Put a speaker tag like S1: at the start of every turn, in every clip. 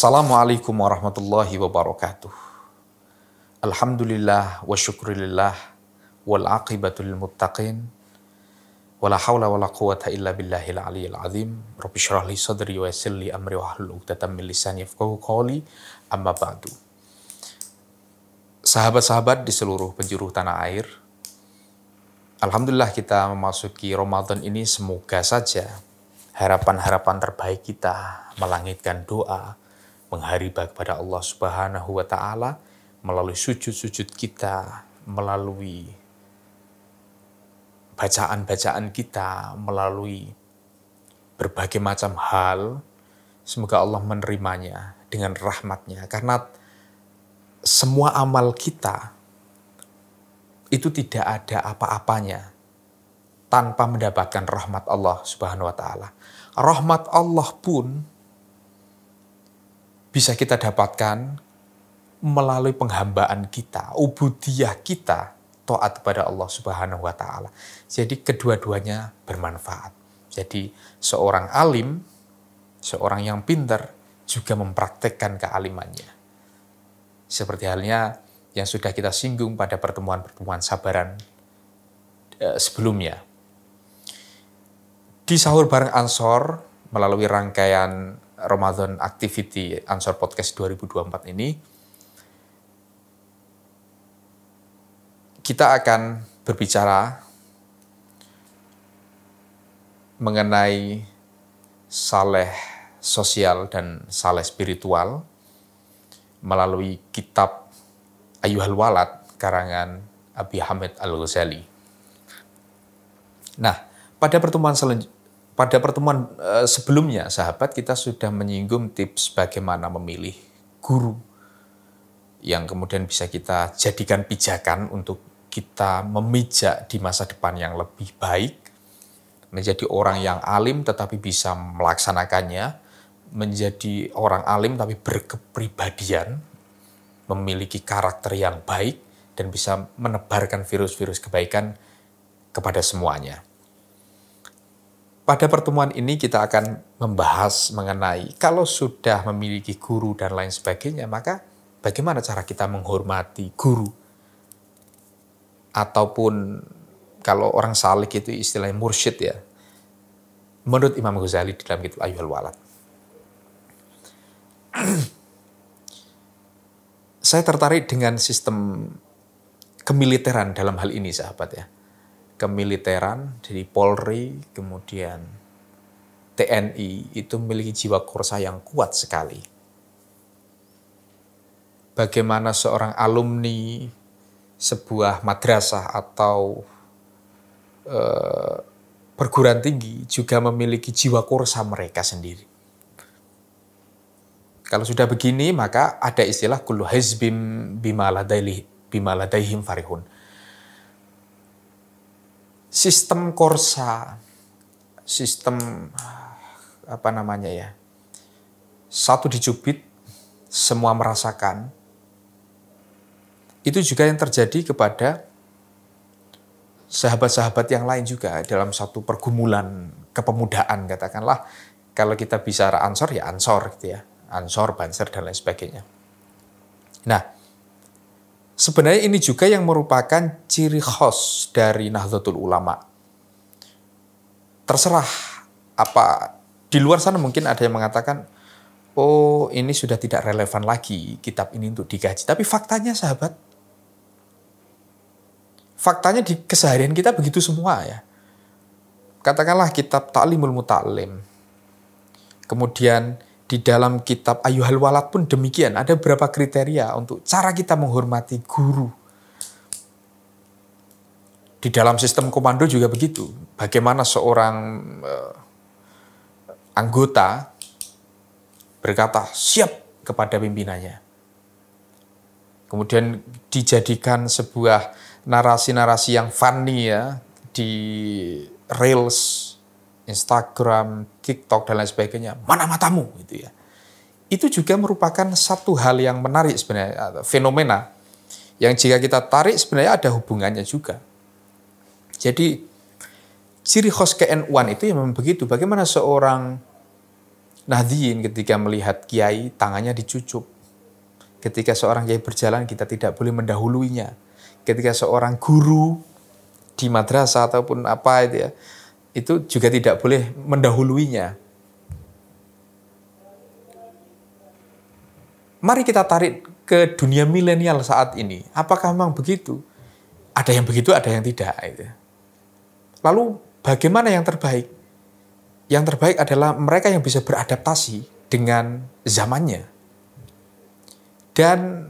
S1: Assalamualaikum warahmatullahi wabarakatuh. Alhamdulillah wa syukurillah wal lil muttaqin wala haula wala quwata illa billahil aliyil azim rabbi syrah li sadri wa yassir li amri wa hlul uqdatan min lisani yafqahu qawli amma ba'du sahabat-sahabat di seluruh penjuru tanah air Alhamdulillah kita memasuki Ramadan ini semoga saja harapan-harapan terbaik kita melangitkan doa mengharibah kepada Allah Subhanahu wa taala melalui sujud-sujud kita, melalui bacaan-bacaan kita, melalui berbagai macam hal. Semoga Allah menerimanya dengan rahmatnya. Karena semua amal kita itu tidak ada apa-apanya tanpa mendapatkan rahmat Allah Subhanahu wa taala. Rahmat Allah pun bisa kita dapatkan melalui penghambaan kita, ubudiyah kita to'at kepada Allah Subhanahu wa taala. Jadi kedua-duanya bermanfaat. Jadi seorang alim, seorang yang pintar juga mempraktekkan kealimannya. Seperti halnya yang sudah kita singgung pada pertemuan-pertemuan sabaran eh, sebelumnya. Di sahur bareng Ansor melalui rangkaian Ramadan Activity Answer Podcast 2024 ini, kita akan berbicara mengenai saleh sosial dan saleh spiritual melalui kitab Ayuhal Walad karangan Abi Hamid Al-Ghazali. Nah, pada pertemuan selanjutnya, pada pertemuan eh, sebelumnya, sahabat kita sudah menyinggung tips bagaimana memilih guru yang kemudian bisa kita jadikan pijakan untuk kita memijak di masa depan yang lebih baik, menjadi orang yang alim tetapi bisa melaksanakannya, menjadi orang alim tapi berkepribadian, memiliki karakter yang baik, dan bisa menebarkan virus-virus kebaikan kepada semuanya. Pada pertemuan ini kita akan membahas mengenai kalau sudah memiliki guru dan lain sebagainya, maka bagaimana cara kita menghormati guru ataupun kalau orang salik itu istilahnya mursyid ya. Menurut Imam Ghazali di dalam kitab Ayuhal Walad. Saya tertarik dengan sistem kemiliteran dalam hal ini sahabat ya kemiliteran, jadi Polri, kemudian TNI itu memiliki jiwa korsa yang kuat sekali. Bagaimana seorang alumni sebuah madrasah atau e, perguruan tinggi juga memiliki jiwa korsa mereka sendiri. Kalau sudah begini, maka ada istilah kullu hizbim bimaladaihim dailih, farihun sistem korsa, sistem ah, apa namanya ya, satu dicubit, semua merasakan. Itu juga yang terjadi kepada sahabat-sahabat yang lain juga dalam satu pergumulan kepemudaan katakanlah kalau kita bicara ansor ya ansor gitu ya ansor banser dan lain sebagainya. Nah Sebenarnya ini juga yang merupakan ciri khas dari Nahdlatul Ulama. Terserah apa di luar sana mungkin ada yang mengatakan oh ini sudah tidak relevan lagi kitab ini untuk digaji. Tapi faktanya sahabat faktanya di keseharian kita begitu semua ya. Katakanlah kitab Ta'limul Muta'lim. Kemudian di dalam kitab Ayuhal Walad pun demikian. Ada beberapa kriteria untuk cara kita menghormati guru. Di dalam sistem komando juga begitu. Bagaimana seorang uh, anggota berkata siap kepada pimpinannya. Kemudian dijadikan sebuah narasi-narasi yang funny ya di reels Instagram, TikTok dan lain sebagainya. Mana matamu gitu ya. Itu juga merupakan satu hal yang menarik sebenarnya fenomena yang jika kita tarik sebenarnya ada hubungannya juga. Jadi ciri khas KNUan itu itu ya memang begitu. Bagaimana seorang nahdiin ketika melihat kiai tangannya dicucuk. Ketika seorang kiai berjalan kita tidak boleh mendahuluinya. Ketika seorang guru di madrasah ataupun apa itu ya, itu juga tidak boleh mendahuluinya. Mari kita tarik ke dunia milenial saat ini. Apakah memang begitu? Ada yang begitu, ada yang tidak. Gitu. Lalu bagaimana yang terbaik? Yang terbaik adalah mereka yang bisa beradaptasi dengan zamannya. Dan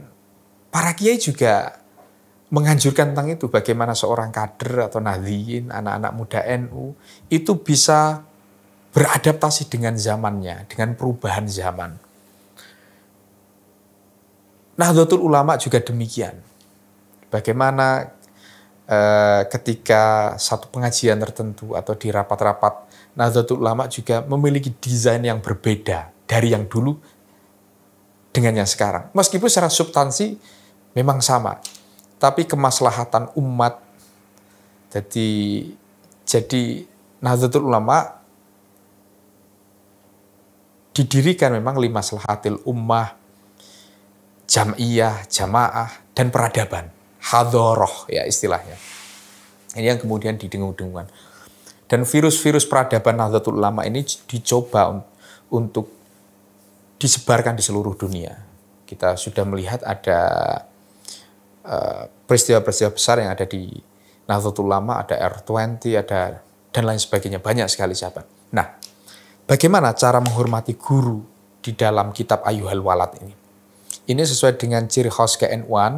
S1: para kiai juga menganjurkan tentang itu bagaimana seorang kader atau nahdliyin, anak-anak muda NU itu bisa beradaptasi dengan zamannya, dengan perubahan zaman. Nahdlatul Ulama juga demikian. Bagaimana eh, ketika satu pengajian tertentu atau di rapat-rapat Nahdlatul Ulama juga memiliki desain yang berbeda dari yang dulu dengan yang sekarang. Meskipun secara substansi memang sama, tapi kemaslahatan umat. Jadi jadi Nahdlatul Ulama didirikan memang lima selahatil ummah, jamiyah, jamaah, dan peradaban. Hadoroh ya istilahnya. Ini yang kemudian didengung dengungan Dan virus-virus peradaban Nahdlatul Ulama ini dicoba untuk disebarkan di seluruh dunia. Kita sudah melihat ada Eh, peristiwa-peristiwa besar yang ada di Nahdlatul Ulama, ada R20, ada dan lain sebagainya. Banyak sekali sahabat. Nah, bagaimana cara menghormati guru di dalam kitab Ayuhal Walad ini? Ini sesuai dengan ciri khas KN1,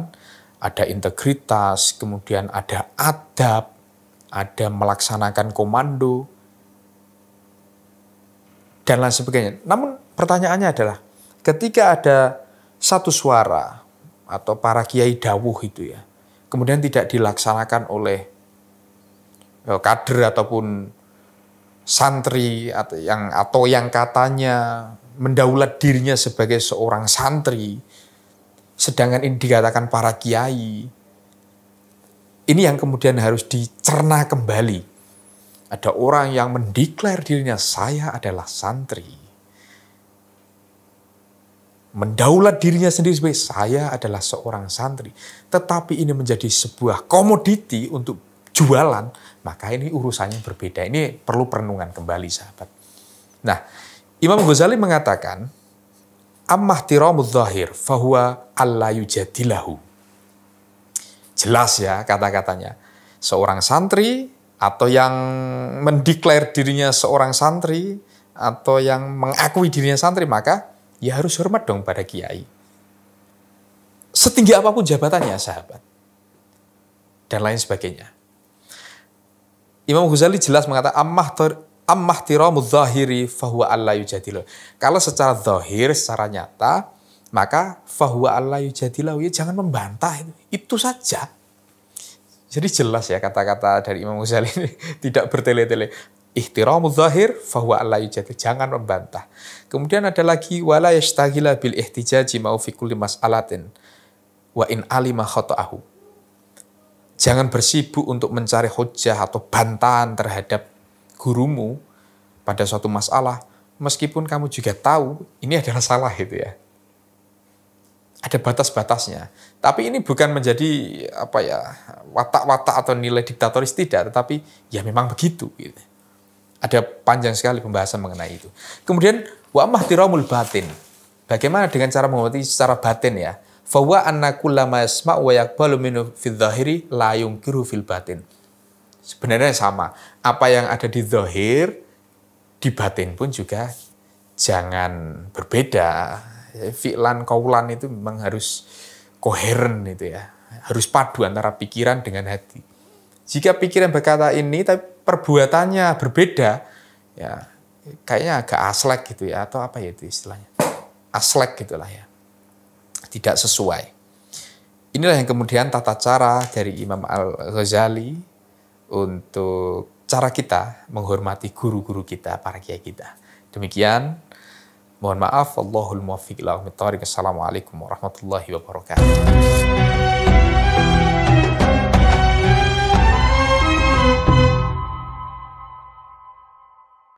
S1: ada integritas, kemudian ada adab, ada melaksanakan komando, dan lain sebagainya. Namun pertanyaannya adalah, ketika ada satu suara atau para kiai dawuh itu ya. Kemudian tidak dilaksanakan oleh e, kader ataupun santri atau yang atau yang katanya mendaulat dirinya sebagai seorang santri sedangkan ini dikatakan para kiai ini yang kemudian harus dicerna kembali ada orang yang mendeklar dirinya saya adalah santri mendaulat dirinya sendiri sebagai saya adalah seorang santri. Tetapi ini menjadi sebuah komoditi untuk jualan, maka ini urusannya berbeda. Ini perlu perenungan kembali sahabat. Nah, Imam Ghazali mengatakan, Ammah tiramud zahir fahuwa alla yujadilahu. Jelas ya kata-katanya. Seorang santri atau yang mendeklar dirinya seorang santri atau yang mengakui dirinya santri maka ya harus hormat dong pada kiai. Setinggi apapun jabatannya sahabat. Dan lain sebagainya. Imam Ghazali jelas mengatakan ammah tiramu zahiri fahuwa alla yujadilu. Kalau secara zahir, secara nyata, maka fahuwa alla yujadilu. Ya jangan membantah itu. Itu saja. Jadi jelas ya kata-kata dari Imam Ghazali ini tidak bertele-tele ihtiramu zahir fahuwa ala yujadil. Jangan membantah. Kemudian ada lagi wala yashtagila bil ihtijaji mau fikul kulli wa in alima khata'ahu. Jangan bersibuk untuk mencari hujah atau bantahan terhadap gurumu pada suatu masalah meskipun kamu juga tahu ini adalah salah itu ya. Ada batas-batasnya. Tapi ini bukan menjadi apa ya watak-watak atau nilai diktatoris tidak, tetapi ya memang begitu gitu ada panjang sekali pembahasan mengenai itu. Kemudian wa mahtiramul batin. Bagaimana dengan cara mengobati secara batin ya? Fawa annaku lama yasma' wa yakbalu minu fil zahiri la yungkiru fil batin. Sebenarnya sama. Apa yang ada di zahir di batin pun juga jangan berbeda. Ya, fi'lan kaulan itu memang harus koheren itu ya. Harus padu antara pikiran dengan hati jika pikiran berkata ini tapi perbuatannya berbeda, ya kayaknya agak aslek gitu ya atau apa ya itu istilahnya. Aslek gitulah ya. Tidak sesuai. Inilah yang kemudian tata cara dari Imam Al-Ghazali untuk cara kita menghormati guru-guru kita, para kiai kita. Demikian Mohon maaf. Allahul muwaffiq ila Assalamualaikum warahmatullahi wabarakatuh.